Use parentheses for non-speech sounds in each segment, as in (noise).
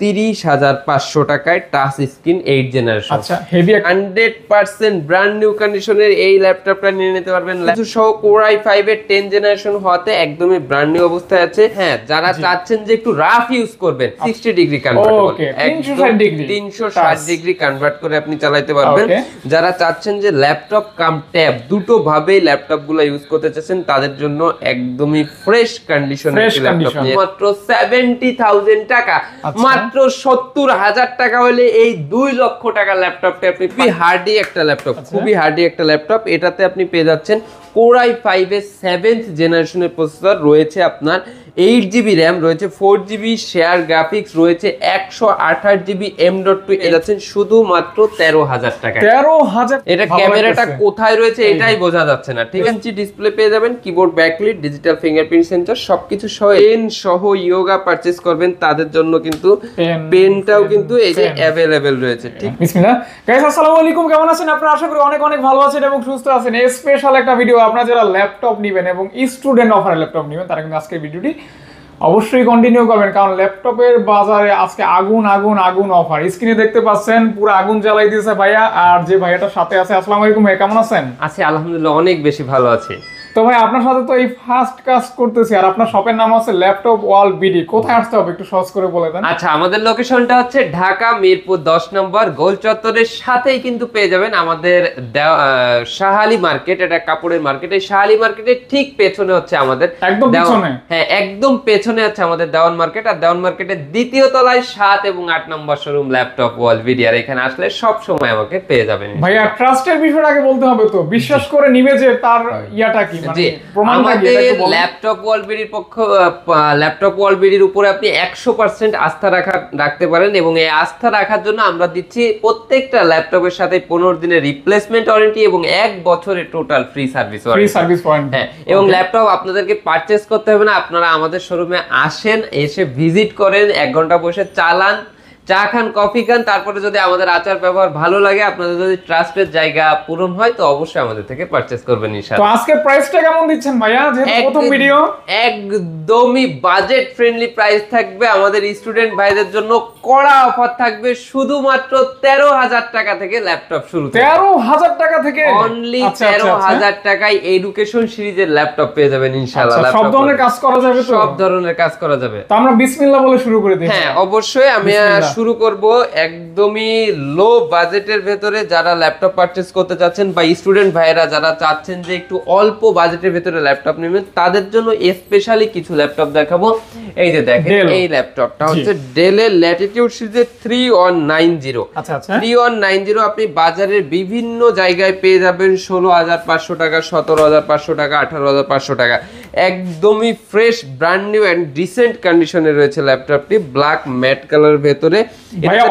তিরিশ হাজার পাঁচশো টাকায় টাচ স্ক্রিন এইট জেনারেশন আচ্ছা heavy hundred percent brand new কন্ডিশনের এই ল্যাপটপটা নিয়ে নিতে পারবেন সহ কোরাই ফাইভ এর টেন জেনারেশন হওয়াতে একদমই ব্র্যান্ড নিউ অবস্থায় আছে হ্যাঁ যারা চাচ্ছেন যে একটু রাফ ইউজ করবেন সিক্সটি ডিগ্রি কনভার্ট তিনশো ষাট ডিগ্রি কনভার্ট করে আপনি চালাইতে পারবেন যারা চাচ্ছেন যে ল্যাপটপ কাম ট্যাব দুটো ভাবেই ল্যাপটপ গুলো ইউজ করতে চাচ্ছেন তাদের জন্য একদমই ফ্রেশ কন্ডিশনের ল্যাপটপ মাত্র সেভেন্টি থাউজেন্ড টাকা আচ্ছা। মাত্র মাত্র সত্তর হাজার টাকা হলে এই দুই লক্ষ টাকা ল্যাপটপটা আপনি আচ্ছা। খুবই হার্ডি একটা ল্যাপটপ খুবই হার্ডি একটা ল্যাপটপ এটাতে আপনি পেয়ে যাচ্ছেন কোর আই ফাইভের সেভেন্থ জেনারেশনের প্রসেসর রয়েছে আপনার এইট জিবি র্যাম রয়েছে ফোর জিবি শেয়ার গ্রাফিক্স রয়েছে একশো আঠাশ জিবি এম ডট টু যাচ্ছেন শুধুমাত্র তেরো হাজার টাকা তেরো হাজার এটা ক্যামেরাটা কোথায় রয়েছে এটাই বোঝা যাচ্ছে না ঠিক আছে ডিসপ্লে পেয়ে যাবেন keyboard backlit digital fingerprint sensor সবকিছু সহ পেন সহ ইয়োগা পারচেস করবেন তাদের জন্য কিন্তু পেনটাও কিন্তু এই যে অ্যাভেলেবেল রয়েছে ঠিক বিসমিল্লাহ গাইস আসসালামু আলাইকুম কেমন আছেন আপনারা আশা করি অনেক অনেক ভালো আছেন এবং সুস্থ আছেন স্পেশাল একটা ভিডিও আপনারা যারা ল্যাপটপ নেবেন এবং স্টুডেন্ট অফারে ল্যাপটপ নেবেন তারা কিন্তু আজকের ভিডিওটি অবশ্যই কন্টিনিউ করবেন কারণ ল্যাপটপের বাজারে আজকে আগুন আগুন আগুন অফার স্ক্রিনে দেখতে পাচ্ছেন পুরো আগুন জ্বালাই দিয়েছে ভাইয়া আর যে ভাইয়াটার সাথে আছে আসসালামু আলাইকুম ভাই কেমন আছেন আছি আলহামদুলিল্লাহ অনেক বেশি ভালো আছি তো ভাই আপনার সাথে তো এই ফার্স্ট কাজ করতেছি আর আপনার শপের নাম আছে ল্যাপটপ ওয়াল বিডি কোথায় আসতে হবে একটু সহজ করে বলে দেন আচ্ছা আমাদের লোকেশনটা হচ্ছে ঢাকা মিরপুর 10 নম্বর গোল চত্বরের সাথেই কিন্তু পেয়ে যাবেন আমাদের শাহালি মার্কেট এটা কাপড়ের মার্কেট এই শাহালি মার্কেটের ঠিক পেছনে হচ্ছে আমাদের একদম পেছনে হ্যাঁ একদম পেছনে আছে আমাদের দেওয়ান মার্কেট আর দেওয়ান মার্কেটের দ্বিতীয় তলায় 7 এবং 8 নম্বর শোরুম ল্যাপটপ ওয়াল বিডি আর এখানে আসলে সব সময় আমাকে পেয়ে যাবেন ভাই আর ট্রাস্টের বিষয়টা আগে বলতে হবে তো বিশ্বাস করে নিবে যে তার ইয়াটা কি জি মানে আমাদের ল্যাপটপ ওয়ালবেরির পক্ষ ল্যাপটপ ওয়ালবেরির উপরে আপনি একশো পার্সেন্ট আস্থা রাখা রাখতে পারেন এবং এই আস্থা রাখার জন্য আমরা দিচ্ছি প্রত্যেকটা ল্যাপটপের সাথে পনেরো দিনের রিপ্লেসমেন্ট ওয়ারেন্টি এবং এক বছরের টোটাল ফ্রি সার্ভিস হ্যাঁ এবং ল্যাপটপ আপনাদেরকে পারচেস করতে হবে না আপনারা আমাদের শোরুমে আসেন এসে ভিজিট করেন এক ঘন্টা বসে চালান চা খান কফি খান তারপরে যদি আমাদের আচার ব্যবহার ভালো লাগে আপনাদের যদি ট্রাস্টের জায়গা পূরণ হয় তো অবশ্যই আমাদের থেকে পারচেজ করবেন ইনশাআল্লাহ তো আজকে প্রাইসটা কেমন দিচ্ছেন ভাইয়া যেহেতু প্রথম ভিডিও একদমই বাজেট ফ্রেন্ডলি প্রাইস থাকবে আমাদের স্টুডেন্ট ভাইদের জন্য কড়া অফার থাকবে শুধুমাত্র 13000 টাকা থেকে ল্যাপটপ শুরু 13000 টাকা থেকে অনলি 13000 আচ্ছা, আচ্ছা, আচ্ছা। টাকায় এডুকেশন সিরিজের ল্যাপটপ পেয়ে যাবেন ইনশাআল্লাহ সব ধরনের কাজ করা যাবে সব ধরনের কাজ করা যাবে তো আমরা বিসমিল্লাহ বলে শুরু করে দিই হ্যাঁ অবশ্যই আমি শুরু করব একদমই লো বাজেটের ভেতরে যারা ল্যাপটপ পারচেস করতে চাচ্ছেন বা স্টুডেন্ট ভাইয়েরা যারা চাচ্ছেন যে একটু অল্প বাজেটের ভেতরে ল্যাপটপ নেবেন তাদের জন্য স্পেশালি কিছু ল্যাপটপ দেখাবো এই যে দেখেন এই ল্যাপটপটা হচ্ছে ডেলের ল্যাটিটিউড সিরিজের three one nine zero three one nine zero আপনি বাজারের বিভিন্ন জায়গায় পেয়ে যাবেন ষোলো হাজার পাঁচশো টাকা সতেরো হাজার পাঁচশো টাকা আঠারো হাজার পাঁচশো টাকা একদমই fresh brand new and decent কন্ডিশনে রয়েছে ল্যাপটপটি ব্ল্যাক ম্যাট কালার ভেতরে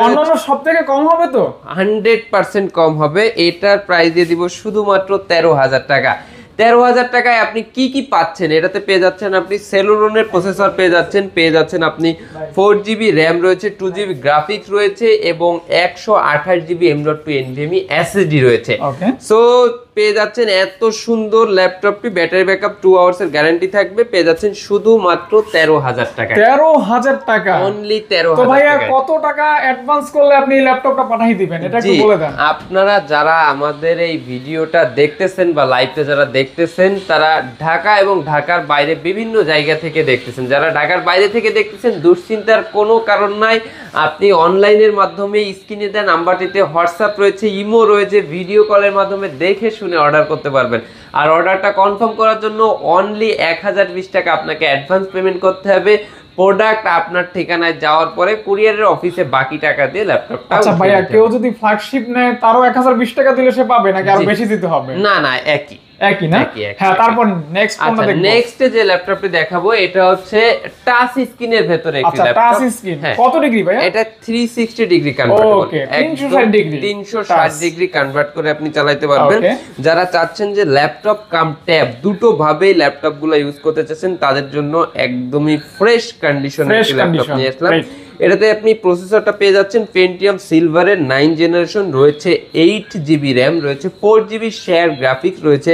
অন্যান্য সব থেকে কম হবে তো হান্ড্রেড পার্সেন্ট কম হবে এটার প্রাইস দিয়ে দিব শুধুমাত্র তেরো হাজার টাকা তেরো হাজার টাকায় আপনি কি কি পাচ্ছেন এটাতে পেয়ে যাচ্ছেন আপনি সেলুরনের প্রসেসর পেয়ে যাচ্ছেন পেয়ে যাচ্ছেন আপনি ফোর জিবি র্যাম রয়েছে টু জিবি গ্রাফিক্স রয়েছে এবং একশো আঠাশ GB M dot two NVMe SSD রয়েছে সো পেয়ে যাচ্ছেন এত সুন্দর ল্যাপটপটি battery backup two hours এর গ্যারান্টি থাকবে পেয়ে যাচ্ছেন শুধুমাত্র তেরো হাজার টাকা তেরো হাজার টাকা অনলি তেরো হাজার কত টাকা অ্যাডভান্স করলে আপনি ল্যাপটপটা পাঠাই দিবেন এটা একটু বলে দেন আপনারা যারা আমাদের এই ভিডিওটা দেখতেছেন বা লাইভে যারা দেখ দেখতেছেন তারা ঢাকা এবং ঢাকার বাইরে বিভিন্ন জায়গা থেকে দেখতেছেন যারা ঢাকার বাইরে থেকে দেখতেছেন দুশ্চিন্তার কোনো কারণ নাই আপনি অনলাইনের মাধ্যমে স্ক্রিনে দেন নাম্বারটিতে হোয়াটসঅ্যাপ রয়েছে ইমো রয়েছে ভিডিও কলের মাধ্যমে দেখে শুনে অর্ডার করতে পারবেন আর অর্ডারটা কনফার্ম করার জন্য অনলি এক হাজার বিশ টাকা আপনাকে অ্যাডভান্স পেমেন্ট করতে হবে প্রোডাক্ট আপনার ঠিকানায় যাওয়ার পরে কুরিয়ারের অফিসে বাকি টাকা দিয়ে ল্যাপটপটা আচ্ছা ভাইয়া কেউ যদি ফ্ল্যাগশিপ নেয় তারও 1020 টাকা দিলে সে পাবে নাকি আরো বেশি দিতে হবে না না একই একই না হ্যাঁ তারপর নেক্সট আচ্ছা, কোনটা দেখব নেক্সট যে ল্যাপটপটি দেখাবো এটা হচ্ছে টাচ স্ক্রিনের ল্যাপটপ টাচ স্ক্রিন কত ডিগ্রি ভাই এটা 360 degree okay 360 degree 360 degree convert করে আপনি চালাতে পারবেন যারা চাচ্ছেন যে ল্যাপটপ কাম ট্যাব দুটো ভাবেই ল্যাপটপগুলো ইউজ করতে চাচ্ছেন তাদের জন্য একদমই ফ্রেশ কন্ডিশনের ল্যাপটপ নিয়ে আসলাম এটাতে আপনি প্রসেসরটা পেয়ে যাচ্ছেন পেন্টিয়াম সিলভারের নাইন জেনারেশন রয়েছে এইট জিবি র্যাম রয়েছে ফোর জিবি শেয়ার গ্রাফিক্স রয়েছে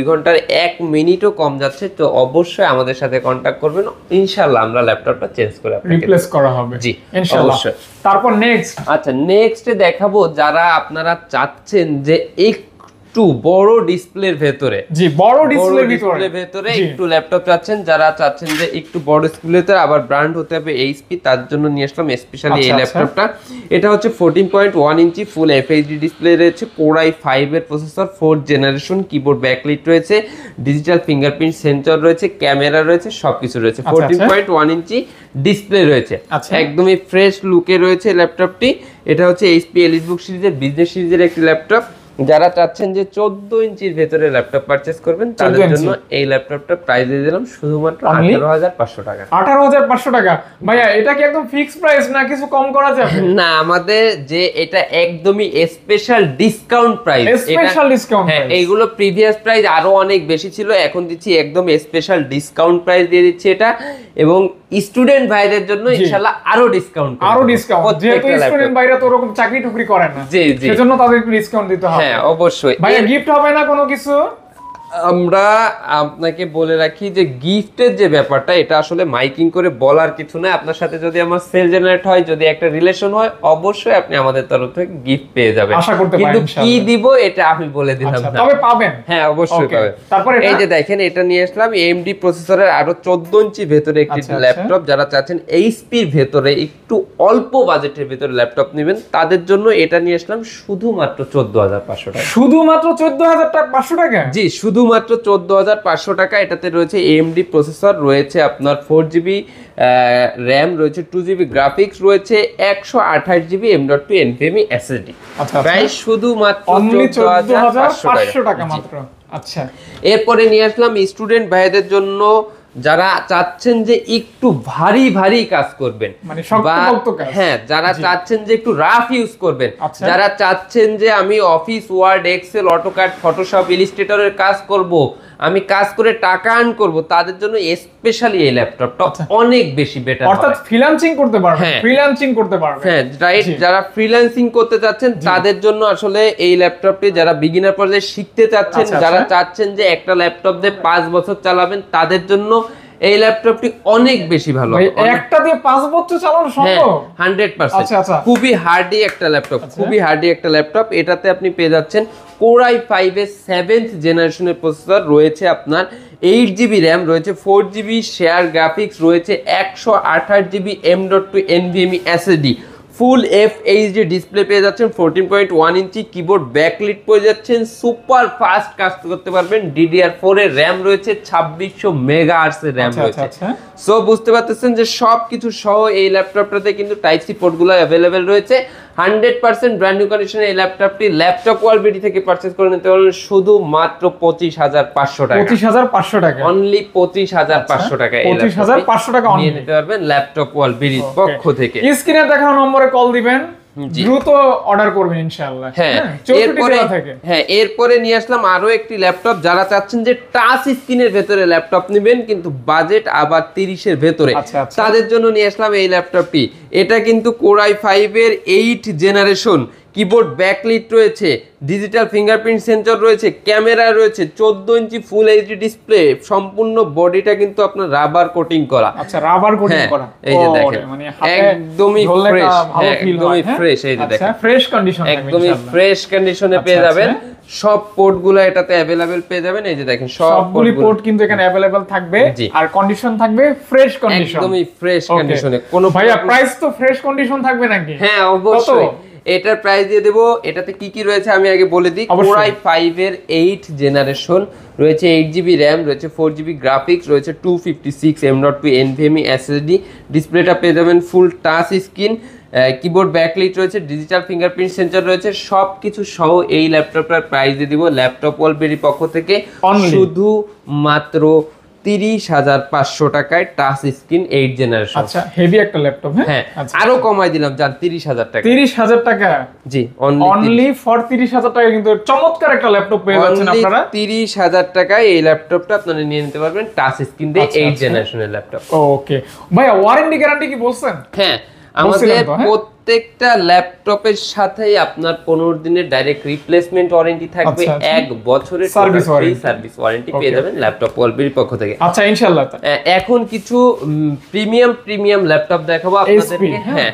দুই ঘন্টার এক মিনিটও কম যাচ্ছে তো অবশ্যই আমাদের সাথে কন্ট্যাক্ট করবেন ইনশাআল্লাহ আমরা ল্যাপটপটা চেঞ্জ করে রিপ্লেস করা হবে জি ইনশাআল্লাহ তারপর নেক্সট আচ্ছা নেক্সটে দেখাবো যারা আপনারা চাচ্ছেন যে এক একটু বড় ডিসপ্লের ভেতরে জি বড় ডিসপ্লের ভিতরে ভেতরে একটু ল্যাপটপ চাচ্ছেন যারা চাচ্ছেন যে একটু বড় ডিসপ্লেতে আবার ব্র্যান্ড হতে হবে এইচপি তার জন্য নিয়ে আসলাম স্পেশালি আচ্ছা, এই ল্যাপটপটা আচ্ছা। এটা হচ্ছে 14.1 ইঞ্চি ফুল এফএইচডি ডিসপ্লে রয়েছে কোর আই 5 এর processor fourth generation keyboard backlight রয়েছে ডিজিটাল ফিঙ্গারপ্রিন্ট সেন্সর রয়েছে ক্যামেরা রয়েছে সবকিছু রয়েছে 14.1 ইঞ্চি ডিসপ্লে রয়েছে আচ্ছা। একদমই ফ্রেশ লুকে রয়েছে ল্যাপটপটি এটা হচ্ছে এইচপি এলিটবুক সিরিজের বিজনেস সিরিজের একটি ল্যাপটপ যারা চাচ্ছেন যে চোদ্দ ইঞ্চির ভেতরে ল্যাপটপ পারচেস করবেন তাদের জন্য এই ল্যাপটপটা প্রাইস দিয়ে দিলাম শুধুমাত্র আঠারো হাজার পাঁচশো টাকা আঠারো হাজার পাঁচশো টাকা ভাইয়া এটা কি একদম ফিক্স প্রাইস না কিছু কম করা যাবে না আমাদের যে এটা একদমই special discount price special discount হ্যাঁ এইগুলো প্রিভিয়াস প্রাইস আরো অনেক বেশি ছিল এখন দিচ্ছি একদম স্পেশাল ডিসকাউন্ট প্রাইস দিয়ে দিচ্ছি এটা এবং স্টুডেন্ট ভাইদের জন্য ইনশাআল্লাহ আরো ডিসকাউন্ট আরো ডিসকাউন্ট যেহেতু স্টুডেন্ট ভাইরা তো ওরকম চাকরি টুকরি করেন না জি জি সেজন্য তাদের ডিসকাউন্ট দিতে হবে হ্যাঁ, হ্যাঁ অবশ্যই ভাইয়া গিফট হবে না কোনো কিছু আমরা আপনাকে বলে রাখি যে গিফটের যে ব্যাপারটা এটা আসলে মাইকিং করে বলার কিছু না আপনার সাথে যদি আমার সেল জেনারেট হয় যদি একটা রিলেশন হয় অবশ্যই আপনি আমাদের তরফ থেকে গিফট পেয়ে যাবেন আশা করতে পারেন কিন্তু কি দিব এটা আমি বলে দিলাম আচ্ছা, না তবে পাবেন হ্যাঁ অবশ্যই পাবেন তারপরে এই যে দেখেন এটা নিয়ে আসলাম এমডি প্রসেসরের আরো 14 ইঞ্চি ভেতরে একটি ল্যাপটপ আচ্ছা, আচ্ছা। যারা চাচ্ছেন এইচপির ভেতরে একটু অল্প বাজেটের ভেতরে ল্যাপটপ নেবেন তাদের জন্য এটা নিয়ে আসলাম শুধুমাত্র 14500 টাকা শুধুমাত্র 14500 টাকা জি শুধু শুধুমাত্র চোদ্দো হাজার পাঁচশো টাকা এটাতে রয়েছে এমডি প্রসেসর রয়েছে আপনার ফোর জিবি র্যাম রয়েছে টু জিবি গ্রাফিক্স রয়েছে একশো আঠাশ GB M dot two NVMe SSD প্রায় শুধুমাত্র চোদ্দো হাজার পাঁচশো টাকা মাত্র আচ্ছা এরপরে নিয়ে আসলাম স্টুডেন্ট ভাইদের জন্য যারা চাচ্ছেন যে একটু ভারী ভারী কাজ করবেন মানে হ্যাঁ যারা চাচ্ছেন যে একটু রাফ ইউজ করবেন আচ্ছা। যারা চাচ্ছেন যে আমি Office Word Excel AutoCAD Photoshop ইলিস্ট্রেটরের কাজ করব আমি কাজ করে টাকা আর্ন করব তাদের জন্য স্পেশালি এই ল্যাপটপটা আচ্ছা। অনেক বেশি বেটার অর্থাৎ ফ্রিল্যান্সিং করতে পারবে ফ্রিল্যান্সিং করতে পারবে হ্যাঁ রাইট যারা ফ্রিল্যান্সিং করতে চাচ্ছেন তাদের জন্য আসলে এই ল্যাপটপটি যারা বিগিনার পর্যায়ে শিখতে চাচ্ছেন আচ্ছা, যারা চাচ্ছেন যে একটা ল্যাপটপ দিয়ে 5 বছর চালাবেন তাদের জন্য এই ল্যাপটপটি অনেক বেশি ভালো একটা দিয়ে পাঁচ বছর চালানো হ্যাঁ, সম্ভব 100% আচ্ছা আচ্ছা খুবই হার্ডি একটা ল্যাপটপ আচ্ছা। খুবই হার্ডি একটা ল্যাপটপ এটাতে আপনি পেয়ে যাচ্ছেন Core i5 এর 7th জেনারেশনের প্রসেসর রয়েছে আপনার এইট জিবি র্যাম রয়েছে ফোর জিবি শেয়ার গ্রাফিক্স রয়েছে একশো আঠাশ GB M two full F HD display পেয়ে যাচ্ছেন fourteen point one inch keyboard backlit পেয়ে যাচ্ছেন সুপার ফাস্ট কাজ করতে পারবেন ডিডিআর ফোর এর র্যাম রয়েছে ছাব্বিশশো মেগা আর্টস এর র্যাম আচ্ছা, রয়েছে সো আচ্ছা, আচ্ছা। বুঝতে পারতেছেন যে সব কিছু সহ এই ল্যাপটপটাতে কিন্তু টাইপ সি পোর্টগুলো অ্যাভেলেবেল রয়েছে হান্ড্রেড পার্সেন্ট ব্র্যান্ড কন্ডিশনে এই ল্যাপটপটি ল্যাপটপ কোয়ালিটি থেকে পারচেস করে নিতে পারেন শুধু মাত্র পঁচিশ হাজার পাঁচশো টাকা পঁচিশ হাজার পাঁচশো টাকা অনলি পঁচিশ হাজার পাঁচশো টাকা পঁচিশ হাজার পাঁচশো টাকা নিয়ে নিতে পারবেন ল্যাপটপ কোয়ালিটির পক্ষ থেকে স্ক্রিনে দেখানো নম্বরে কল দিবেন দ্রুত অর্ডার করবেন ইনশাআল্লাহ হ্যাঁ, হ্যাঁ এরপরে হ্যাঁ এরপরে নিয়ে আসলাম আরো একটি ল্যাপটপ যারা চাচ্ছেন যে টাচ স্ক্রিনের ভেতরে ল্যাপটপ নেবেন কিন্তু বাজেট আবার তিরিশের ভেতরে আচ্ছা, আচ্ছা। তাদের জন্য নিয়ে আসলাম এই ল্যাপটপটি এটা কিন্তু কোরাই ফাইভের এইট জেনারেশন কিবোর্ড ব্যাকলিট রয়েছে ডিজিটাল ফিঙ্গারপ্রিন্ট সেন্সর রয়েছে ক্যামেরা রয়েছে চোদ্দ ইঞ্চি ফুল এইচডি ডিসপ্লে সম্পূর্ণ বডিটা কিন্তু আপনার রাবার কোটিং করা আচ্ছা রাবার হ্যাঁ, কোটিং করা এই যে দেখেন মানে একদমই ফ্রেশ একদমই ফ্রেশ হ্যাঁ? এই যে আচ্ছা, দেখেন ফ্রেশ কন্ডিশন একদমই ফ্রেশ কন্ডিশনে আচ্ছা, পেয়ে যাবেন আচ্ছা। সব পোর্ট গুলা এটাতে অ্যাভেলেবেল পেয়ে যাবেন এই যে দেখেন সবগুলি পোর্ট কিন্তু এখানে অ্যাভেলেবেল থাকবে আর কন্ডিশন থাকবে ফ্রেশ কন্ডিশন একদমই ফ্রেশ কন্ডিশনে কোনো ভাইয়া প্রাইস তো ফ্রেশ কন্ডিশন থাকবে নাকি হ্যাঁ অবশ্যই এটার প্রাইস দিয়ে দেবো এটাতে কি কি রয়েছে আমি আগে বলে দিই কোরাই ফাইভ এর এইট জেনারেশন রয়েছে এইট জিবি র্যাম রয়েছে ফোর জিবি গ্রাফিক্স রয়েছে two fifty six M dot two NVMe SSD ডিসপ্লেটা পেয়ে যাবেন full touch screen keyboard backlit রয়েছে ডিজিটাল ফিঙ্গারপ্রিন্ট সেন্সার রয়েছে সব কিছু সহ এই ল্যাপটপটার প্রাইস দিয়ে দিব ল্যাপটপ ওয়ালপেরির পক্ষ থেকে শুধু মাত্র তিরিশ হাজার পাঁচশো টাকায় টাচ স্ক্রিন এইট জেনারেশন আচ্ছা হেভি একটা ল্যাপটপ হ্যাঁ, হ্যাঁ আচ্ছা। আরো কমাই দিলাম যান তিরিশ হাজার টাকা তিরিশ হাজার টাকা জি অনলি ফর তিরিশ হাজার টাকা কিন্তু চমৎকার একটা ল্যাপটপ পেয়ে যাচ্ছেন আপনারা তিরিশ হাজার টাকায় এই ল্যাপটপটা আপনারা নিয়ে নিতে পারবেন টাচ স্ক্রিন দিয়ে এইট জেনারেশনের ল্যাপটপ ওকে ভাইয়া ওয়ারেন্টি গ্যারান্টি কি বলছেন হ্যাঁ আমাদের প্রত্যেকটা ল্যাপটপের সাথেই আপনার পনেরো দিনের ডাইরেক্ট রিপ্লেসমেন্ট ওয়ারেন্টি থাকবে আচ্ছা, আচ্ছা। এক বছরের সার্ভিস সার্ভিস ওয়ারেন্টি পেয়ে যাবেন ল্যাপটপ ওয়ালপির পক্ষ থেকে আচ্ছা ইনশাল্লাহ এখন কিছু প্রিমিয়াম প্রিমিয়াম ল্যাপটপ দেখাবো আপনাদেরকে হ্যাঁ, হ্যাঁ।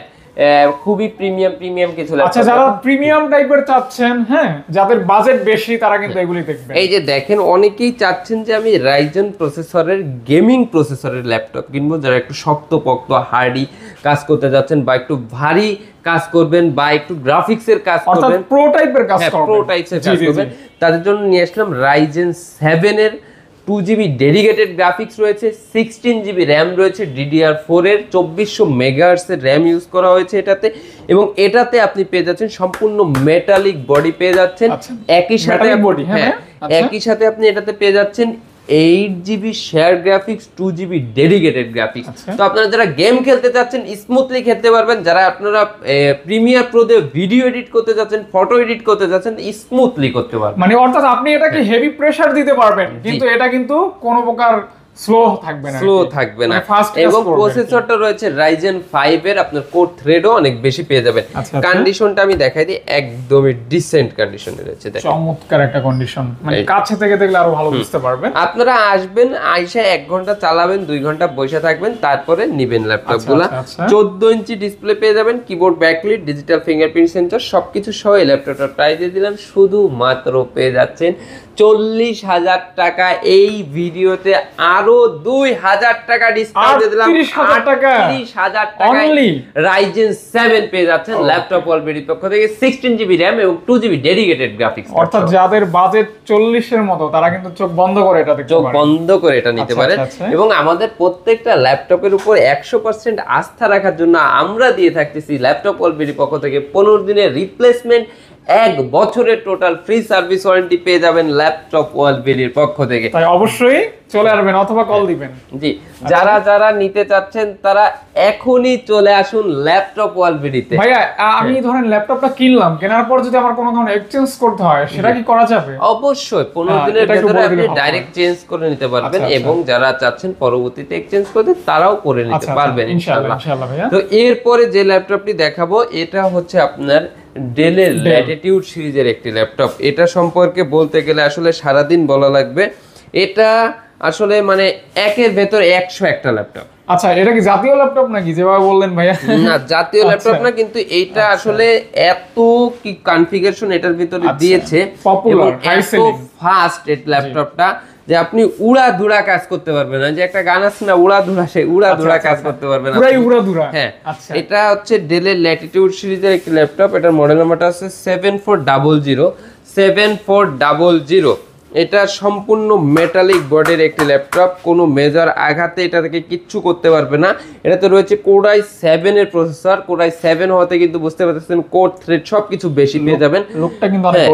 খুবই প্রিমিয়াম প্রিমিয়াম কিছু আচ্ছা যারা প্রিমিয়াম টাইপের চাচ্ছেন হ্যাঁ যাদের বাজেট বেশি তারা কিন্তু হ্যাঁ। এগুলি দেখবেন এই যে দেখেন অনেকেই চাচ্ছেন যে আমি রাইজেন প্রসেসরের গেমিং প্রসেসরের ল্যাপটপ কিনবো যারা একটু শক্তপোক্ত হার্ডি কাজ করতে যাচ্ছেন বা একটু ভারী কাজ করবেন বা একটু গ্রাফিক্সের কাজ করবেন প্রো টাইপের কাজ হ্যাঁ, করবেন প্রো টাইপের কাজ করবেন তাদের জন্য নিয়ে আসলাম রাইজেন সেভেনের এর টু জিবি ডেডিকেটেড গ্রাফিক্স রয়েছে সিক্সটিন জিবি র্যাম রয়েছে ডিডিআর ফোরের চব্বিশশো মেগাহার্সের র্যাম ইউজ করা হয়েছে এটাতে এবং এটাতে আপনি পেয়ে যাচ্ছেন সম্পূর্ণ মেটালিক বডি পেয়ে যাচ্ছেন আচ্ছা, একই সাথে হ্যাঁ, হ্যাঁ আচ্ছা। একই সাথে আপনি এটাতে পেয়ে যাচ্ছেন eight GB share graphics two GB dedicated graphics তো আপনারা যারা গেম খেলতে চাচ্ছেন স্মুথলি খেলতে পারবেন যারা আপনারা প্রিমিয়ার দিয়ে ভিডিও এডিট করতে চাচ্ছেন ফটো এডিট করতে চাচ্ছেন স্মুথলি করতে পারবেন মানে অর্থাৎ আপনি এটাকে হেভি হ্যাঁ। প্রেশার দিতে পারবেন কিন্তু এটা কিন্তু কোনো প্রকার স্লো থাকবে না স্লো থাকবে না মানে এবং প্রসেসরটা রয়েছে রাইজেন 5 এর আপনার কোর থ্রেডও অনেক বেশি পেয়ে যাবেন কন্ডিশনটা আচ্ছা, আচ্ছা। আমি দেখাই দিই একদমই ডিসেন্ট কন্ডিশনে রয়েছে চমৎকার একটা কন্ডিশন মানে কাছে থেকে দেখলে আরো ভালো বুঝতে পারবেন আপনারা আসবেন আইসা 1 ঘন্টা চালাবেন 2 ঘন্টা বসে থাকবেন তারপরে নিবেন ল্যাপটপগুলো আচ্ছা, 14 ইঞ্চি ডিসপ্লে পেয়ে যাবেন keyboard backlit digital fingerprint sensor সবকিছু সহ ল্যাপটপটা প্রাইস দিয়ে দিলাম শুধু মাত্র পেয়ে যাচ্ছেন চল্লিশ হাজার টাকা এই ভিডিওতে আরো দুই হাজার টাকা ডিসকাউন্ট দিলাম হাজার টাকা রাইজেন সেভেন পেয়ে যাচ্ছেন ল্যাপটপ oh. পক্ষ থেকে সিক্সটিন জিবি র্যাম এবং টু জিবি ডেডিকেটেড গ্রাফিক্স অর্থাৎ যাদের বাজেট চল্লিশের মতো তারা কিন্তু চোখ বন্ধ করে এটা চোখ বন্ধ করে এটা নিতে আচ্ছা, পারে আচ্ছা, আচ্ছা। এবং আমাদের প্রত্যেকটা ল্যাপটপের উপর একশো পার্সেন্ট আস্থা রাখার জন্য আমরা দিয়ে থাকতেছি ল্যাপটপ অলপের পক্ষ থেকে পনেরো দিনের রিপ্লেসমেন্ট এক বছরের টোটাল ফ্রি সার্ভিস ওয়ারেন্টি পেয়ে যাবেন ল্যাপটপ বিলির পক্ষ থেকে তাই অবশ্যই চলে আসবেন অথবা কল দিবেন জি যারা আচ্ছা। যারা নিতে চাচ্ছেন তারা এখনই চলে আসুন ল্যাপটপ ওয়ালবিডিতে ভাইয়া হ্যাঁ। আমি ধরেন ল্যাপটপটা কিনলাম কেনার পর যদি আমার কোনো কারণে এক্সচেঞ্জ করতে হয় সেটা কি করা যাবে অবশ্যই 15 হ্যাঁ, দিনের ভিতরে আপনি ডাইরেক্ট চেঞ্জ করে নিতে পারবেন আচ্ছা, আচ্ছা। এবং যারা চাচ্ছেন পরবর্তীতে এক্সচেঞ্জ করতে তারাও করে নিতে পারবেন ইনশাআল্লাহ তো এরপরে যে ল্যাপটপটি দেখাবো এটা হচ্ছে আপনার ডেলের ল্যাটিটিউড সিরিজের একটি ল্যাপটপ এটা সম্পর্কে বলতে গেলে আসলে সারাদিন বলা লাগবে এটা আসলে মানে একের ভেতর একশো একটা ল্যাপটপ আচ্ছা এটা কি জাতীয় ল্যাপটপ নাকি যেভাবে বললেন ভাইয়া না জাতীয় আচ্ছা। ল্যাপটপ না কিন্তু এইটা আচ্ছা। আসলে এত কি কনফিগারেশন এটার ভিতরে আচ্ছা। দিয়েছে পপুলার এত ফাস্ট এই ল্যাপটপটা যে আপনি উড়া ধুরা কাজ করতে পারবেন না যে একটা গান আছে না উড়া ধুড়া সেই উড়া ধুড়া কাজ করতে পারবেন না পুরাই উড়া ধুরা হ্যাঁ এটা হচ্ছে ডেলের ল্যাটিটিউড সিরিজের একটি ল্যাপটপ এটার মডেল নাম্বারটা আছে seven four double zero seven four double zero এটা সম্পূর্ণ মেটালিক বডির একটি ল্যাপটপ কোনো মেজর আঘাতে এটা থেকে কিচ্ছু করতে পারবে না এটাতে রয়েছে কোডাই সেভেনের প্রসেসর কোডাই সেভেন হওয়াতে কিন্তু বুঝতে পারতেছেন কোড থ্রেড সব কিছু বেশি পেয়ে যাবেন হ্যাঁ,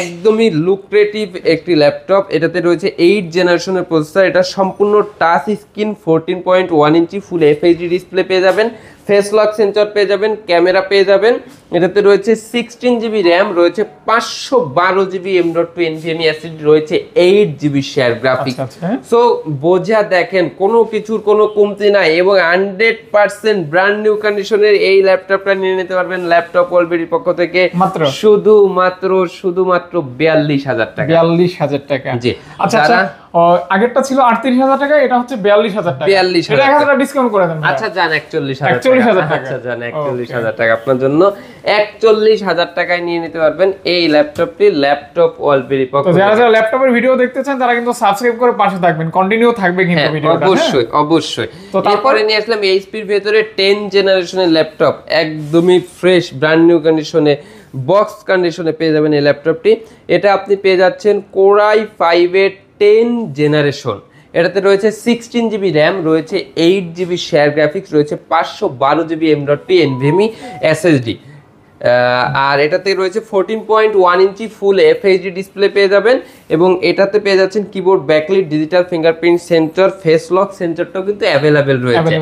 একদমই লুক্রেটিভ একটি ল্যাপটপ এটাতে রয়েছে এইট জেনারেশনের প্রসেসর এটা সম্পূর্ণ touch screen fourteen point one inch full FHD display পেয়ে যাবেন ফেস লক সেন্সর পেয়ে যাবেন ক্যামেরা পেয়ে যাবেন এটাতে রয়েছে সিক্সটিন জিবি র্যাম রয়েছে পাঁচশো বারো GB M two NVMe SSD রয়েছে eight GB share graphic so বোঝা দেখেন কোনো কিছুর কোনো কমতি নাই এবং হান্ড্রেড পার্সেন্ট ব্র্যান্ড নিউ কন্ডিশনের এই ল্যাপটপটা নিয়ে নিতে পারবেন ল্যাপটপ ওয়ালবেরির পক্ষ থেকে শুধুমাত্র শুধুমাত্র বিয়াল্লিশ হাজার টাকা বিয়াল্লিশ হাজার টাকা জি আচ্ছা, আচ্ছা আগেরটা ছিল আটত্রিশ হাজার টাকা এটা হচ্ছে বিয়াল্লিশ হাজার টাকা বিয়াল্লিশ হাজার টাকা ডিসকাউন্ট করে দেন আচ্ছা যান একচল্লিশ একচল্লিশ হাজার আচ্ছা যান একচল্লিশ হাজার টাকা আপনার জন্য একচল্লিশ হাজার টাকায় নিয়ে নিতে পারবেন এই ল্যাপটপটি ল্যাপটপ ওয়ালপেরি পক্ষ যারা যারা ল্যাপটপের ভিডিও দেখতে চান তারা কিন্তু সাবস্ক্রাইব করে পাশে থাকবেন কন্টিনিউ থাকবে কিন্তু হ্যাঁ, হ্যাঁ? অবশ্যই অবশ্যই তো তারপরে নিয়ে আসলাম এইচপির ভেতরে টেন জেনারেশনের ল্যাপটপ একদমই ফ্রেশ ব্র্যান্ড নিউ কন্ডিশনে বক্স কন্ডিশনে পেয়ে যাবেন এই ল্যাপটপটি এটা আপনি পেয়ে যাচ্ছেন কোরাই ফাইভ টেন জেনারেশন এটাতে রয়েছে সিক্সটিন জিবি র্যাম রয়েছে এইট জিবি শেয়ার গ্রাফিক্স রয়েছে পাঁচশো বারো GB M dot two NVMe SSD আর এটাতে রয়েছে fourteen point one inch full FHD display পেয়ে যাবেন এবং এটাতে পেয়ে যাচ্ছেন keyboard backlit digital fingerprint sensor face lock সেন্সরটাও কিন্তু অ্যাভেলেবেল রয়েছে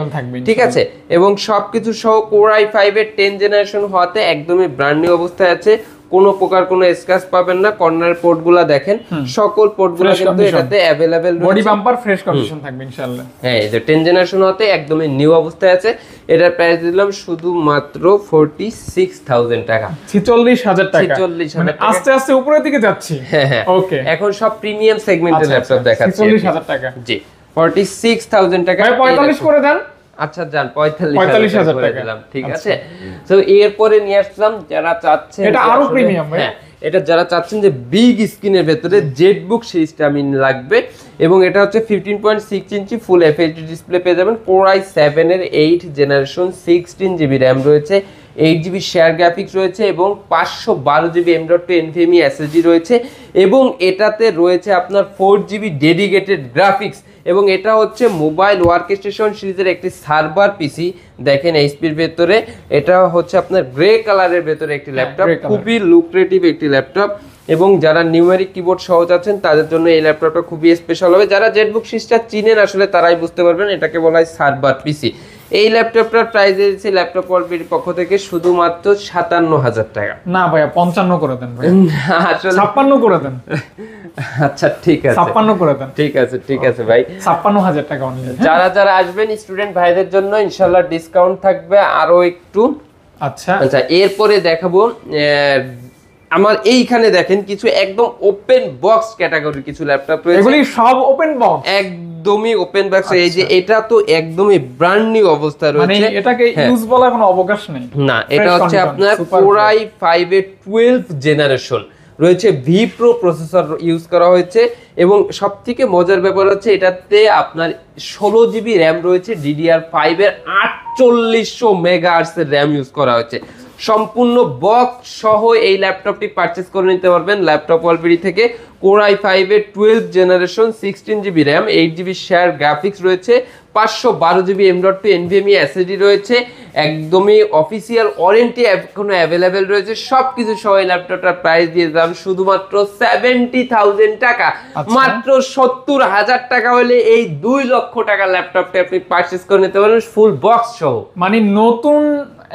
ঠিক আছে এবং সব কিছু সহ কোর আই ফাইভের টেন জেনারেশন হওয়াতে একদমই ব্র্যান্ড নিউ অবস্থায় আছে কোনো প্রকার কোনো স্ক্র্যাচ পাবেন না কর্নার পোর্ট গুলা দেখেন সকল পোর্ট গুলা কিন্তু এটাতে available body bumper fresh condition থাকবে ইনশাআল্লাহ হ্যাঁ এই যে 10 জেনারেশন হতে একদমই নিউ অবস্থায় আছে এটার প্রাইস দিলাম শুধু মাত্র 46000 টাকা 46000 টাকা 46000 মানে আস্তে আস্তে উপরের দিকে যাচ্ছি হ্যাঁ হ্যাঁ ওকে এখন সব প্রিমিয়াম সেগমেন্টের ল্যাপটপ দেখাচ্ছি 46000 টাকা জি 46000 টাকা 45 করে দেন আচ্ছা যান পঁয়তাল্লিশ হাজার টাকা ঠিক আচ্ছা। আছে তো এরপরে নিয়ে আসলাম যারা চাচ্ছেন এটা আরো প্রিমিয়াম হ্যাঁ এটা যারা চাচ্ছেন যে বিগ স্ক্রিনের ভেতরে জেট বুক সিরিজটা আমি লাগবে এবং এটা হচ্ছে fifteen point six inch full FH display পেয়ে যাবেন কোরাই সেভেনের eight generation sixteen GB RAM রয়েছে এইট জিবি শেয়ার গ্রাফিক্স রয়েছে এবং পাঁচশো বারো GB M dot two NVMe SSD রয়েছে এবং এটাতে রয়েছে আপনার ফোর জিবি ডেডিকেটেড গ্রাফিক্স এবং এটা হচ্ছে মোবাইল ওয়ার্কস্টেশন সিরিজের একটি সার্ভার পিসি দেখেন এইচপির ভেতরে এটা হচ্ছে আপনার গ্রে কালারের ভেতরে একটি ল্যাপটপ খুবই লুক্রেটিভ একটি ল্যাপটপ এবং যারা নিউমেরিক কিবোর্ড সহজ আছেন তাদের জন্য এই ল্যাপটপটা খুবই স্পেশাল হবে যারা জেটবুক সিস্টার চিনেন আসলে তারাই বুঝতে পারবেন এটাকে বলা হয় সার্ভার পিসি এই ল্যাপটপটার প্রাইস এসেছে ল্যাপটপ অল্পের পক্ষ থেকে শুধুমাত্র সাতান্ন হাজার টাকা না ভাইয়া পঞ্চান্ন করে দেন আসলে ছাপ্পান্ন করে দেন আচ্ছা ঠিক আছে ছাপ্পান্ন করে দেন ঠিক আছে ঠিক আছে ভাই ছাপ্পান্ন হাজার টাকা হ্যাঁ? যারা যারা আসবেন স্টুডেন্ট ভাইদের জন্য ইনশাল্লাহ ডিসকাউন্ট থাকবে আরো একটু আচ্ছা আচ্ছা এরপরে দেখাবো আমার এইখানে দেখেন কিছু একদম ওপেন বক্স ক্যাটাগরি কিছু ল্যাপটপ রয়েছে এগুলি সব ওপেন বক্স একদমই ওপেন বক্স এই যে আচ্ছা। এটা তো একদমই ব্র্যান্ড নিউ অবস্থা মানে রয়েছে মানে এটাকে ইউজ হ্যাঁ। বলা কোনো অবকাশ নেই না এটা হচ্ছে আপনার Core i5 এর 12 জেনারেশন রয়েছে ভি প্রো প্রসেসর ইউজ করা হয়েছে এবং সব থেকে মজার ব্যাপার হচ্ছে এটাতে আপনার ষোলো জিবি র্যাম রয়েছে ডিডিআর ফাইভের আটচল্লিশশো মেগা আর্টসের র্যাম ইউজ করা হয়েছে সম্পূর্ণ বক্স সহ এই ল্যাপটপটি পারচেস করে নিতে পারবেন ল্যাপটপ ওয়ালপিডি থেকে কোরআই ফাইভের twelve generation sixteen GB RAM eight GB share graphics রয়েছে পাঁচশো বারো GB M two NVMe SSD রয়েছে একদমই অফিসিয়াল ওয়ারেন্টি এখনো অ্যাভেলেবেল রয়েছে সব কিছু সহ এই ল্যাপটপটার প্রাইস দিয়ে দাম শুধুমাত্র সেভেন্টি থাউজেন্ড টাকা আচ্ছা। মাত্র সত্তর হাজার টাকা হলে এই দুই লক্ষ টাকা ল্যাপটপটি আপনি পারচেস করে নিতে পারেন ফুল বক্স সহ মানে নতুন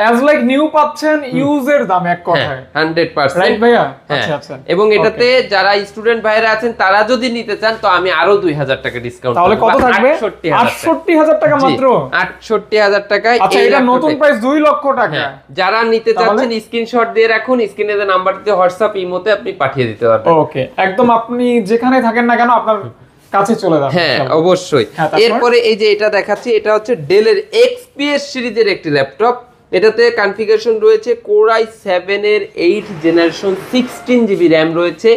অ্যাজ লাইক নিউ পাচ্ছেন ইউজের দাম এক হ্যাঁ, কথায় 100% হ্যাঁ। আচ্ছা, আচ্ছা। এবং এটাতে যারা স্টুডেন্ট ভাইরা আছেন তারা যদি নিতে চান তো আমি আরো 2000 টাকা ডিসকাউন্ট তাহলে কত থাকবে 68000 টাকা মাত্র 68000 টাকা আচ্ছা এটা নতুন প্রাইস 2 লক্ষ টাকা হ্যাঁ, যারা নিতে চাচ্ছেন স্ক্রিনশট দিয়ে রাখুন স্ক্রিনে যে নাম্বারটিতে WhatsApp ইমোতে আপনি পাঠিয়ে দিতে পারবেন ওকে একদম আপনি যেখানে থাকেন না কেন আপনার কাছে চলে হ্যাঁ অবশ্যই এরপরে এই যে এটা দেখাচ্ছি এটা হচ্ছে ডেলের এক্সপিএস সিরিজের একটি ল্যাপটপ এটাতে কনফিগারেশন রয়েছে কোরাই সেভেনের eight generation sixteen GB RAM রয়েছে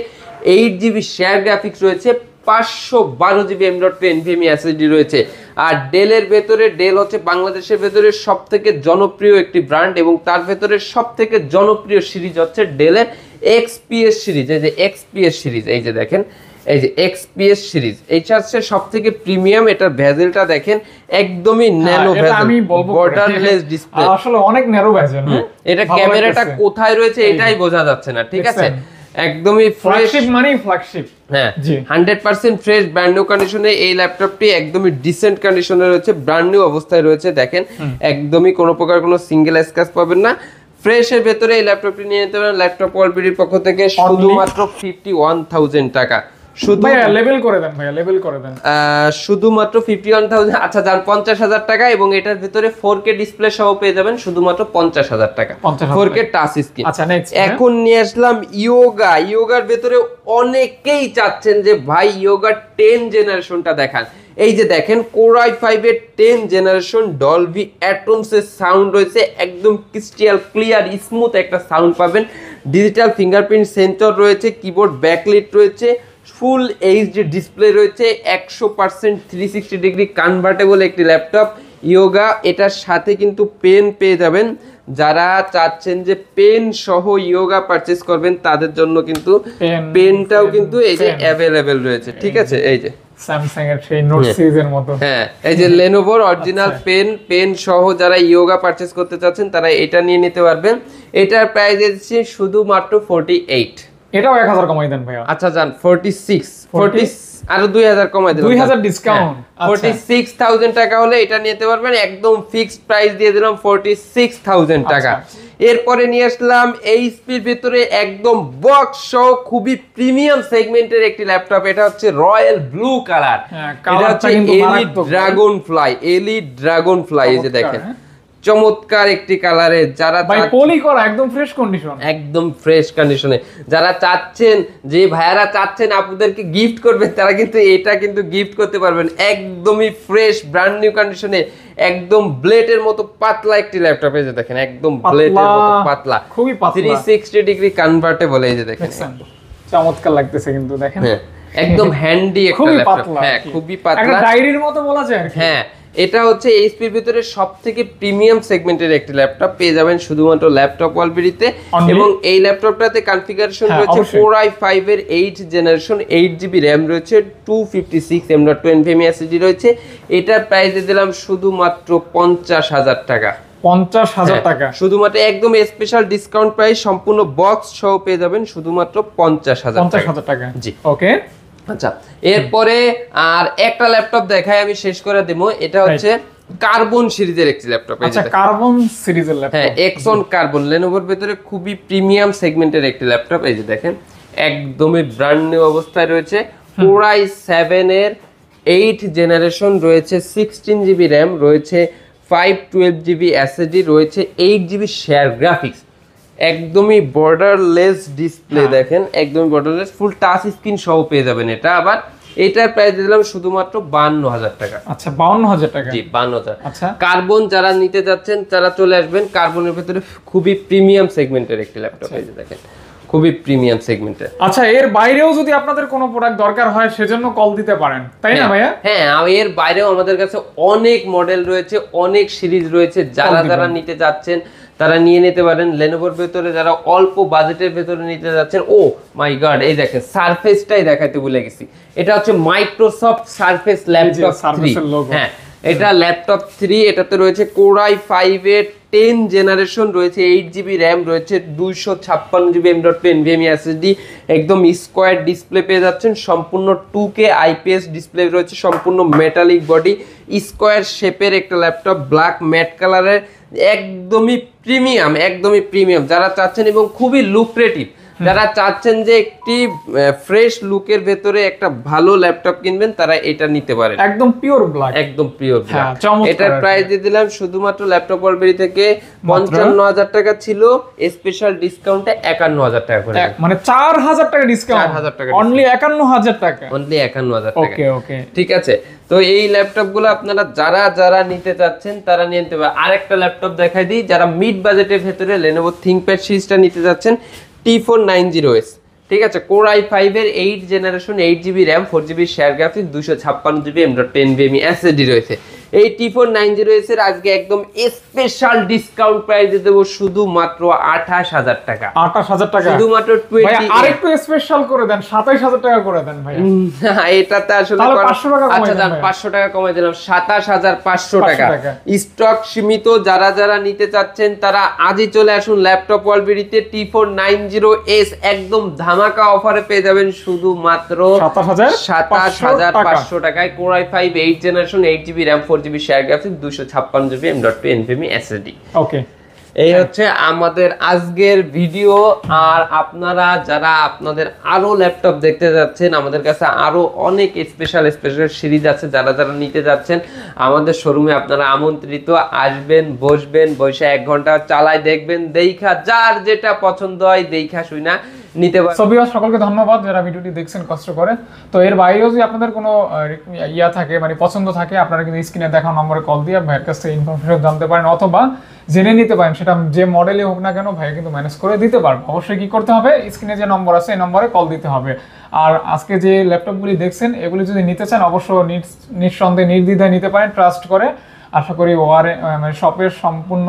এইট জিবি শেয়ার গ্রাফিক্স রয়েছে পাঁচশো বারো GB M dot two NVMe রয়েছে আর ডেলের ভেতরে ডেল হচ্ছে বাংলাদেশের ভেতরে সব থেকে জনপ্রিয় একটি ব্র্যান্ড এবং তার ভেতরে সব থেকে জনপ্রিয় সিরিজ হচ্ছে ডেলের এক্সপিএস সিরিজ এই যে এক্সপিএস সিরিজ এই যে দেখেন এই যে এক্সপিএস সিরিজ এটা হচ্ছে সবথেকে প্রিমিয়াম এটা ভেজেলটা দেখেন একদমই হ্যাঁ, ন্যানো ভেজেল বর্ডারলেস ডিসপ্লে (laughs) আসলে অনেক ন্যানো ভেজেল হ্যাঁ? এটা ক্যামেরাটা কোথায় রয়েছে এটাই বোঝা যাচ্ছে না ঠিক আছে একদমই ফ্ল্যাগশিপ মানে ফ্ল্যাগশিপ হ্যাঁ hundred percent fresh brand new কন্ডিশনে এই ল্যাপটপটি একদমই ডিসেন্ট কন্ডিশনে রয়েছে ব্র্যান্ড নিউ অবস্থায় রয়েছে দেখেন একদমই কোনো প্রকার কোনো সিঙ্গেল স্ক্র্যাচ পাবেন না ফ্রেশের ভেতরে এই ল্যাপটপটি নিয়ে নিতে পারেন ল্যাপটপ ওয়ার্ল্ড পক্ষ থেকে শুধুমাত্র ফিফটি টাকা শুধু আচ্ছা, টাকা এবং এটার ডিসপ্লে সহ পেয়ে যাবেন শুধুমাত্র টাকা আচ্ছা, এখন নিয়ে আসলাম ইয়োগা ইয়োগার অনেকেই চাচ্ছেন যে ভাই ইয়োগা টেন জেনারেশনটা দেখান এই যে দেখেন কোরাই ফাইভের টেন জেনারেশন ডলভি অ্যাটমসের সাউন্ড রয়েছে একদম ক্রিস্টিয়াল ক্লিয়ার স্মুথ একটা সাউন্ড পাবেন ডিজিটাল ফিঙ্গারপ্রিন্ট সেন্সর রয়েছে কিবোর্ড ব্যাকলিট রয়েছে ফুল এইচ ডি ডিসপ্লে রয়েছে একশো percent three sixty degree convertible একটি ল্যাপটপ ইয়োগা এটার সাথে কিন্তু পেন পেয়ে যাবেন যারা চাচ্ছেন যে পেন সহ ইয়োগা পারচেস করবেন তাদের জন্য কিন্তু পেনটাও কিন্তু এই যে অ্যাভেলেবেল রয়েছে ঠিক আছে এই যে স্যামসাং এর মতো হ্যাঁ এই যে লেনোভোর অরিজিনাল পেন পেন সহ যারা ইয়োগা পারচেস করতে চাচ্ছেন তারা এটা নিয়ে নিতে পারবেন এটার প্রাইস এসেছে শুধুমাত্র ফোরটি এইট এটাও 1000 কমাই দেন ভাইয়া আচ্ছা যান 46 আর 2000 কমাই দেন 2000 ডিসকাউন্ট 46000 টাকা হলে এটা নিতে পারবেন একদম ফিক্সড প্রাইস দিয়ে দিলাম 46000 টাকা আচ্ছা। এরপরে নিয়ে আসলাম এই এইচপির ভিতরে একদম বক্স সহ খুবই প্রিমিয়াম সেগমেন্টের একটি ল্যাপটপ এটা হচ্ছে রয়্যাল ব্লু কালার এটা হচ্ছে Elite Dragonfly Elite Dragonfly এই যে দেখেন হ্যাঁ। চমৎকার একটি কালারে যারা পলি করা একদম ফ্রেশ কন্ডিশন একদম ফ্রেশ কন্ডিশনে যারা চাচ্ছেন যে ভাইয়ারা চাচ্ছেন আপনাদেরকে গিফট করবে তারা কিন্তু এটা কিন্তু গিফট করতে পারবেন একদমই ফ্রেশ ব্র্যান্ড নিউ কন্ডিশনে একদম ব্লেডের মতো পাতলা একটি ল্যাপটপ এই যে দেখেন একদম ব্লেডের মতো পাতলা খুবই পাতলা 360 ডিগ্রি কনভার্টেবল এই যে দেখেন চমৎকার লাগতেছে কিন্তু দেখেন হ্যাঁ, একদম হ্যান্ডি একটা ল্যাপটপ হ্যাঁ খুবই পাতলা একটা ডায়েরির মতো বলা যায় হ্যাঁ এটা হচ্ছে এইচপির ভিতরে সব থেকে প্রিমিয়াম সেগমেন্টের একটি ল্যাপটপ পেয়ে যাবেন শুধুমাত্র ল্যাপটপ ওয়ালবিড়িতে এবং এই ল্যাপটপটাতে কনফিগারেশন হ্যাঁ, রয়েছে ফোর আই ফাইভ এর eight generation eight GB RAM রয়েছে two fifty six M dot twenty M SSD রয়েছে এটার প্রাইসে দিলাম শুধুমাত্র পঞ্চাশ হাজার টাকা পঞ্চাশ হাজার হ্যাঁ, টাকা শুধুমাত্র একদম স্পেশাল ডিসকাউন্ট প্রাইস সম্পূর্ণ বক্স সহ পেয়ে যাবেন শুধুমাত্র পঞ্চাশ হাজার পঞ্চাশ হাজার টাকা জি ওকে আচ্ছা এরপরে আর একটা ল্যাপটপ দেখাই আমি শেষ করে দেবো এটা হচ্ছে কার্বন সিরিজের একটি ল্যাপটপ আচ্ছা কার্বন সিরিজের ল্যাপটপ হ্যাঁ এক্সন কার্বন লেনোভোর ভিতরে খুবই প্রিমিয়াম সেগমেন্টের একটি ল্যাপটপ এই যে দেখেন একদমই ব্র্যান্ড নিউ অবস্থায় রয়েছে 7 সেভেনের এইট জেনারেশন রয়েছে সিক্সটিন জিবি র্যাম রয়েছে ফাইভ টুয়েলভ জিবি এসএসডি রয়েছে এইট জিবি শেয়ার গ্রাফিক্স একদমই বর্ডারলেস হ্যাঁ। ডিসপ্লে দেখেন একদমই বর্ডারলেস ফুল টাচ স্ক্রিন সহ পেয়ে যাবেন এটা আবার এটার প্রাইস দিলাম শুধুমাত্র বান্ন হাজার টাকা আচ্ছা বান্ন হাজার টাকা জি বান্ন হাজার আচ্ছা কার্বন যারা নিতে যাচ্ছেন তারা চলে আসবেন কার্বনের ভেতরে খুবই প্রিমিয়াম সেগমেন্টের একটি ল্যাপটপ আচ্ছা। এই যে দেখেন খুবই প্রিমিয়াম সেগমেন্টে আচ্ছা এর বাইরেও যদি আপনাদের কোনো প্রোডাক্ট দরকার হয় সেজন্য কল দিতে পারেন তাই না হ্যাঁ। ভাইয়া হ্যাঁ এর বাইরেও আমাদের কাছে অনেক মডেল রয়েছে অনেক সিরিজ রয়েছে যারা যারা নিতে যাচ্ছেন তারা নিয়ে নিতে পারেন লেনোভোর ভেতরে যারা অল্প বাজেটের ভেতরে নিতে যাচ্ছেন ও মাই গড এই দেখেন সারফেসটাই দেখাতে ভুলে গেছি এটা হচ্ছে মাইক্রোসফট সারফেস ল্যাপটপ হ্যাঁ এটা ল্যাপটপ থ্রি এটাতে রয়েছে কোরাই ফাইভ এর টেন জেনারেশন রয়েছে এইট জিবি র্যাম রয়েছে দুইশো ছাপ্পান্ন GB M dot two NVMe SSD একদম স্কোয়ার ডিসপ্লে পেয়ে যাচ্ছেন সম্পূর্ণ টু কে আইপিএস ডিসপ্লে রয়েছে সম্পূর্ণ মেটালিক বডি স্কোয়ার শেপের একটা ল্যাপটপ ব্ল্যাক ম্যাট কালারের একদমই প্রিমিয়াম একদমই প্রিমিয়াম যারা চাচ্ছেন এবং খুবই লুক্রেটিভ যারা চাচ্ছেন যে একটি ফ্রেশ লুকের ভেতরে একটা ভালো ল্যাপটপ কিনবেন তারা এটা নিতে পারে একদম পিওর ব্ল্যাক একদম পিওর ব্ল্যাক এটার প্রাইস দিয়ে দিলাম শুধুমাত্র ল্যাপটপ অলবেরি থেকে পঞ্চান্ন হাজার টাকা ছিল স্পেশাল ডিসকাউন্টে একান্ন হাজার টাকা করে মানে চার হাজার টাকা ডিসকাউন্ট হাজার টাকা অনলি একান্ন হাজার টাকা অনলি একান্ন হাজার টাকা ওকে ওকে ঠিক আছে তো এই ল্যাপটপ গুলো আপনারা যারা যারা নিতে চাচ্ছেন তারা নিতে পারেন আরেকটা ল্যাপটপ দেখাই দিই যারা মিড বাজেটের ভেতরে লেনোভো ThinkPad সিরিজটা নিতে চাচ্ছেন T four nine zero S ঠিক আছে কোর আই ফাইভের eight generation eight GB RAM four GB share graphics দুশো ছাপ্পান্ন GB M ten NVMe SSD রয়েছে এই T four nine zero S এর আজকে একদম স্পেশাল ডিসকাউন্ট প্রাইসে দেবো শুধুমাত্র আঠাশ হাজার টাকা আঠাশ হাজার টাকা শুধুমাত্র আরেকটু স্পেশাল করে দেন সাতাইশ হাজার টাকা করে দেন ভাই এটাতে আসলে আচ্ছা, পাঁচশো টাকা কমাই দিলাম সাতাশ হাজার পাঁচশো টাকা স্টক সীমিত যারা যারা নিতে চাচ্ছেন তারা আজই চলে আসুন ল্যাপটপ ওয়ালবিড়িতে T four nine zero S একদম ধামাকা অফারে পেয়ে যাবেন শুধুমাত্র সাতাশ হাজার পাঁচশো টাকায় core i five eight generation eight GB RAM four GB share graphics দুশো ছাপ্পান্ন GB M dot two NVMe SSD okay এই হ্যাঁ। হচ্ছে আমাদের আজকের ভিডিও আর আপনারা যারা আপনাদের আরো ল্যাপটপ দেখতে যাচ্ছেন আমাদের কাছে আরো অনেক স্পেশাল স্পেশাল সিরিজ আছে যারা যারা নিতে যাচ্ছেন আমাদের শোরুমে আপনারা আমন্ত্রিত আসবেন বসবেন বসে এক ঘন্টা চালাই দেখবেন দেইখা যার যেটা পছন্দ হয় দেইখা শুই না নিতে পারেন সবই সকলকে ধন্যবাদ যারা ভিডিওটি দেখছেন কষ্ট করে তো এর বাইরেও যদি আপনাদের কোনো ইয়া থাকে মানে পছন্দ থাকে আপনারা কিন্তু স্ক্রিনে দেখা নম্বরে কল দিয়ে ভাইয়ের কাছ থেকে ইনফরমেশন জানতে পারেন অথবা জেনে নিতে পারেন সেটা যে মডেলে হোক না কেন ভাইয়া কিন্তু ম্যানেজ করে দিতে পারবো অবশ্যই কী করতে হবে স্ক্রিনে যে নম্বর আছে এই নম্বরে কল দিতে হবে আর আজকে যে ল্যাপটপগুলি দেখছেন এগুলি যদি নিতে চান অবশ্য নিঃসন্দেহে নির্দ্বিধায় নিতে পারেন ট্রাস্ট করে আশা করি ওয়ার মানে শপের সম্পূর্ণ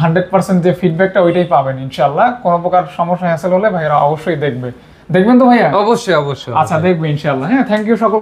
হান্ড্রেড পার্সেন্ট যে ফিডব্যাকটা ওইটাই পাবেন ইনশাল্লাহ কোনো প্রকার সমস্যা হ্যাসেল হলে ভাইয়েরা অবশ্যই দেখবে দেখবেন তো ভাইয়া অবশ্যই অবশ্যই আচ্ছা দেখবেন ইনশাল্লাহ হ্যাঁ থ্যাংক ইউ সকল